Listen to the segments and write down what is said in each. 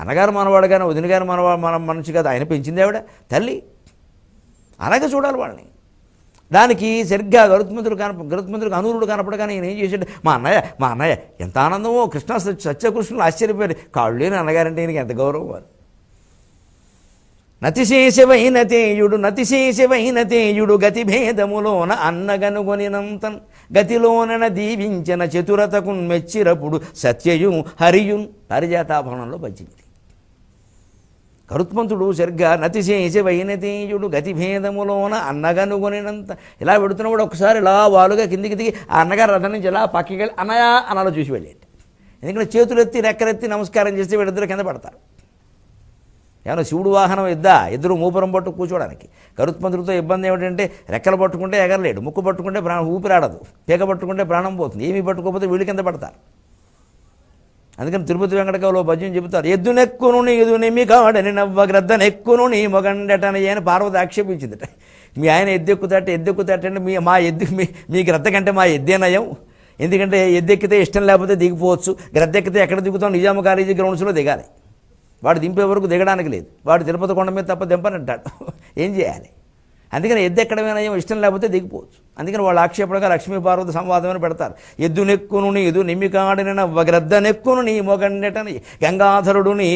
అన్నగారు మనవాడు కానీ వదిన గారు మనవాడు మన మనిషి కాదు ఆయన పెంచింది ఆవిడ తల్లి అలాగే చూడాలి వాళ్ళని దానికి సరిగ్గా గరుత్మంతుడు కనప గరుత్మంతుడికి అనూరుడు కనపడగానే నేను ఏం చేశాడు మా అన్నయ్య మా అన్నయ్య ఎంత ఆనందమో కృష్ణ సత్యకృష్ణులు ఆశ్చర్యపోయారు కాళ్ళు లేని అన్నగారంటే ఈయనకి ఎంత గౌరవం వారు నతిశేషవైనతేయుడు గతి భేదములోన అన్నగనుగొనినంత గతిలోనన దీవించిన చతురతకున్ మెచ్చిరపుడు సత్యయుం హరియున్ హరిజాతాభవనంలో భజించి కరుత్మంతుడు సరిగ్గా నతిశేష వైనతీయుడు గతిభేదములోన అన్నగనుగొనినంత ఇలా పెడుతున్నప్పుడు ఒకసారి ఇలా వాలుగా కిందికి దిగి ఆ అన్నగారు రథం నుంచి ఇలా పక్కకి వెళ్ళి అన్నయా అనాలో చూసి వెళ్ళేయండి ఎందుకంటే చేతులెత్తి రెక్కరెత్తి నమస్కారం చేస్తే వీళ్ళిద్దరు కింద పడతారు ఏమైనా శివుడు వాహనం ఇద్దా ఇద్దరు మూపురం పట్టు కూర్చోవడానికి కరుత్మంతుడితో ఇబ్బంది ఏమిటంటే రెక్కలు పట్టుకుంటే ఎగరలేడు ముక్కు పట్టుకుంటే ప్రాణం ఊపిరాడదు పీక పట్టుకుంటే ప్రాణం పోతుంది ఏమీ పట్టుకోకపోతే వీళ్ళ కింద పడతారు అందుకని తిరుపతి వెంకటకవులో పద్యం చెబుతారు ఎద్దునెక్కును ఎదునిమి కాడని నవ్వ గ్రద్దనెక్కును నీ మొగండటని ఆయన పార్వతి ఆక్షేపించిందట మీ ఆయన ఎద్దెక్కుతట ఎద్దెక్కుతటంటే మీ మా ఎద్దు మీ మీ గ్రద్ద కంటే మా ఎద్దేనయం ఎందుకంటే ఎద్దెక్కితే ఇష్టం లేకపోతే దిగిపోవచ్చు గ్రద్దెక్కితే ఎక్కడ దిగుతాం నిజాము కాలేజీ గ్రౌండ్స్లో దిగాలి వాడు దింపే వరకు దిగడానికి లేదు వాడు తిరుపతి కొండ మీద తప్ప దింపనంటాడు ఏం చేయాలి అందుకని ఎద్దు ఎక్కడమైనా ఇష్టం లేకపోతే దిగిపోవచ్చు అందుకని వాళ్ళు ఆక్షేపణగా లక్ష్మీ పార్వతి సంవాదమని పెడతారు ఎద్దు నెక్కును ఎదు నిమ్మికాడిన గ్రద్ద నెక్కును నీ మొగండెటని గంగాధరుడుని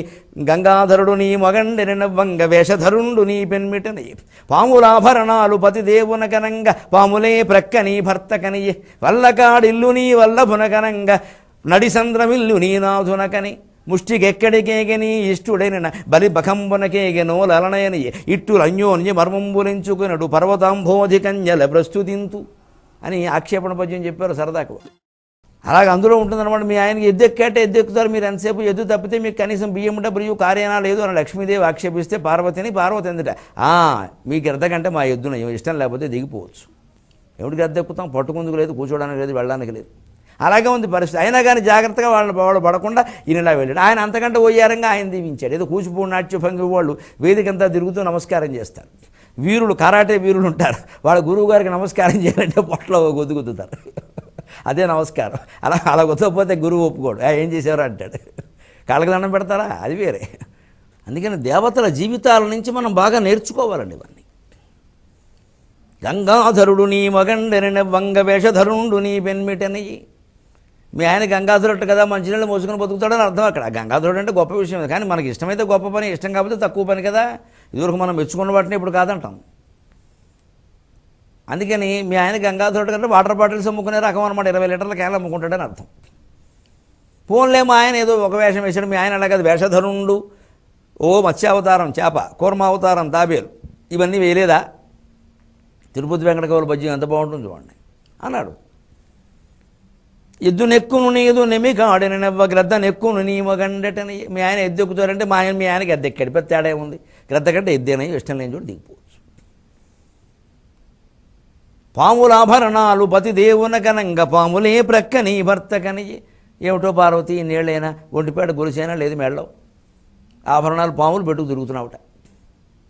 గంగాధరుడుని మొగండెన వంగ వేషధరుండు నీ పెన్మిటని పాములాభరణాలు కనంగ పాములే ప్రక్కని భర్తకని వల్లకాడిల్లు నీ వల్ల భునకనంగ నడిసంద్రమిల్లు నీ నాధునకని ముష్టికెక్కడికేగని ఇష్టుడైన బలి బఖంబునకేగెనో లలనయని ఇట్టులన్యోన్య మర్మంబులించుకునడు పర్వతాంభోధికంజల ప్రస్తుతింతు అని ఆక్షేపణ పద్యం చెప్పారు సరదాకు అలాగే అందులో ఉంటుందన్నమాట మీ ఆయనకి ఎద్దు ఎక్కేట ఎద్దు ఎక్కుతారు మీరు ఎంతసేపు ఎద్దు తప్పితే మీకు కనీసం బియ్యం డబ్ల్యూ కార్యానా లేదు అని లక్ష్మీదేవి ఆక్షేపిస్తే పార్వతిని పార్వతి ఎందుట మీకు ఎంతకంటే మా ఎద్దున ఇష్టం లేకపోతే దిగిపోవచ్చు ఎవరికి అద్దెక్కుతాం పట్టుకుందుకు లేదు కూర్చోడానికి లేదు వెళ్ళడానికి లేదు అలాగే ఉంది పరిస్థితి అయినా కానీ జాగ్రత్తగా వాళ్ళని వాళ్ళు పడకుండా ఈయన ఇలా వెళ్ళాడు ఆయన అంతకంటే ఓయారంగా ఆయన దీవించాడు ఏదో కూచిపూడి నాట్య భంగి వాళ్ళు వేదికంతా తిరుగుతూ నమస్కారం చేస్తారు వీరులు కరాటే వీరులు ఉంటారు వాళ్ళ గురువు గారికి నమస్కారం చేయాలంటే పొట్ల గొద్దుగుద్దుతారు అదే నమస్కారం అలా అలా గుద్దకపోతే గురువు ఒప్పుకోడు ఏం చేసేవారు అంటాడు కాళ్ళకి దండం పెడతారా అది వేరే అందుకని దేవతల జీవితాల నుంచి మనం బాగా నేర్చుకోవాలండి ఇవన్నీ గంగాధరుడు నీ మగండెన వంగ నీ పెన్మిటనయ్యి మీ ఆయన గంగాధరుడు కదా మంచినీళ్ళు మోసుకొని బతుకుతాడని అర్థం అక్కడ గంగాధరుడు అంటే గొప్ప విషయం కానీ మనకి ఇష్టమైతే గొప్ప పని ఇష్టం కాకపోతే తక్కువ పని కదా ఇదివరకు మనం మెచ్చుకున్న వాటిని ఇప్పుడు కాదంటాం అందుకని మీ ఆయన గంగాధరుడు కంటే వాటర్ బాటిల్స్ అమ్ముకునే రకం అనమాట ఇరవై లీటర్ల క్యాన్లు అమ్ముకుంటాడని అర్థం ఫోన్లే మా ఆయన ఏదో ఒక వేషం వేశాడు మీ ఆయన అలాగే వేషధరుండు ఓ మత్స్యావతారం చేప కూర్మ అవతారం తాబేలు ఇవన్నీ వేయలేదా తిరుపతి వెంకట కవుల బజ్జీ ఎంత బాగుంటుంది చూడండి అన్నాడు ఎద్దు నెక్కును నీదు నెమి కాడిన నవ్వ గ్రద్ద నెక్కును నీ మగండటని మీ ఆయన ఎద్దు ఎక్కుతారంటే మా ఆయన మీ ఆయనకి గద్ద ఎక్కడి పెద్ద తేడా ఉంది గ్రద్ద కంటే ఎద్దేనై ఇష్టం లేని చూడు దిగిపోవచ్చు పాముల ఆభరణాలు పతి దేవున కనంగ పాములే ప్రక్కని భర్త కని ఏమిటో పార్వతి నీళ్ళైనా ఒంటిపేట గురిసైనా లేదు మెళ్ళవు ఆభరణాలు పాములు పెట్టుకు తిరుగుతున్నావుట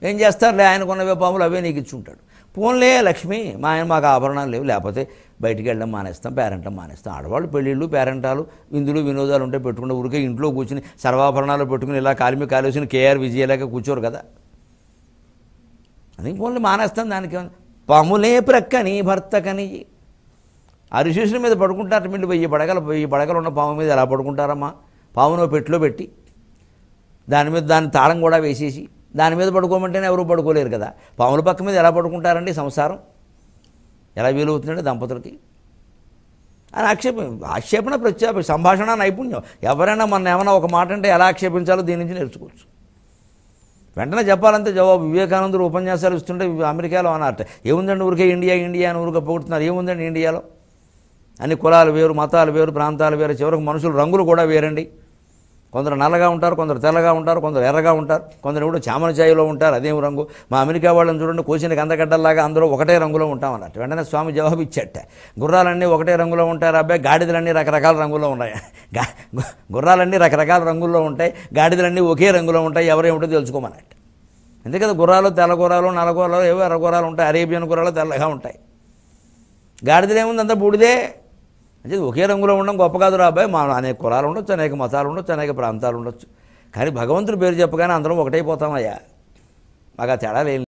ఏం చేస్తారులే ఆయనకున్నవే పాములు అవే నీకు ఇచ్చుంటాడు పోన్లే లక్ష్మి మా ఆయన మాకు ఆభరణాలు లేవు లేకపోతే బయటికి వెళ్ళడం మానేస్తాం పేరెంట్లం మానేస్తాం ఆడవాళ్ళు పెళ్ళిళ్ళు పేరెంటాలు ఇందులో వినోదాలు ఉంటే పెట్టుకుంటే ఊరికే ఇంట్లో కూర్చుని సర్వాభరణాలు పెట్టుకుని ఇలా కాలిమి కాలేసిన కేఆర్ విజయలేక కూర్చోరు కదా అది పోన్లు మానేస్తాం దానికి పములే ప్రక్కని కని అరిశేషుల మీద పడుకుంటారు మీరు వెయ్యి పడగలు వెయ్యి పడగలు ఉన్న పాము మీద ఎలా పడుకుంటారమ్మా పామును పెట్టిలో పెట్టి దాని మీద దాని తాళం కూడా వేసేసి దాని మీద పడుకోమంటేనే ఎవరు పడుకోలేరు కదా పాముల పక్క మీద ఎలా పడుకుంటారండి సంసారం ఎలా వీలవుతున్నాడు దంపతులకి అని ఆక్షేపం ఆక్షేపణ ప్రత్యాప సంభాషణ నైపుణ్యం ఎవరైనా మన ఏమైనా ఒక మాట అంటే ఎలా ఆక్షేపించాలో దీని నుంచి నేర్చుకోవచ్చు వెంటనే చెప్పాలంటే జవాబు వివేకానందుడు ఉపన్యాసాలు ఇస్తుంటే అమెరికాలో అన్నట్టు ఏముందండి ఊరికే ఇండియా ఇండియా అని ఊరికే పొగుడుతున్నారు ఏముందండి ఇండియాలో అన్ని కులాలు వేరు మతాలు వేరు ప్రాంతాలు వేరు చివరికి మనుషులు రంగులు కూడా వేరండి కొందరు నల్లగా ఉంటారు కొందరు తెల్లగా ఉంటారు కొందరు ఎర్రగా ఉంటారు కొందరు కూడా చామన ఉంటారు అదేం రంగు మా అమెరికా వాళ్ళని చూడండి కోసిన అందగడ్డల్లాగా అందరూ ఒకటే రంగులో ఉంటామన్నట్టు వెంటనే స్వామి జవాబు ఇచ్చేట గుర్రాలన్నీ ఒకటే రంగులో ఉంటారు అబ్బాయి గాడిదలన్నీ రకరకాల రంగులో ఉన్నాయి గుర్రాలన్నీ రకరకాల రంగుల్లో ఉంటాయి గాడిదలన్నీ ఒకే రంగులో ఉంటాయి ఎవరేమిటో తెలుసుకోమన్నట్టు అంతే కదా గుర్రాలు తెల్ల గుర్రాలు నల్ల గుర్రాలు ఏవో ఎర్ర గుర్రాలు ఉంటాయి అరేబియన్ గుర్రాలు తెల్లగా ఉంటాయి గాడిదలేముంది అంతా బూడిదే అంటే ఒకే రంగులో ఉండడం గొప్ప కాదు రాబాయ్ అబ్బాయి మా అనేక కులాలు ఉండొచ్చు అనేక మతాలు ఉండొచ్చు అనేక ప్రాంతాలు ఉండొచ్చు కానీ భగవంతుడు పేరు చెప్పగానే అందరం ఒకటైపోతామయ్యా మాకు ఆ తేడా లేని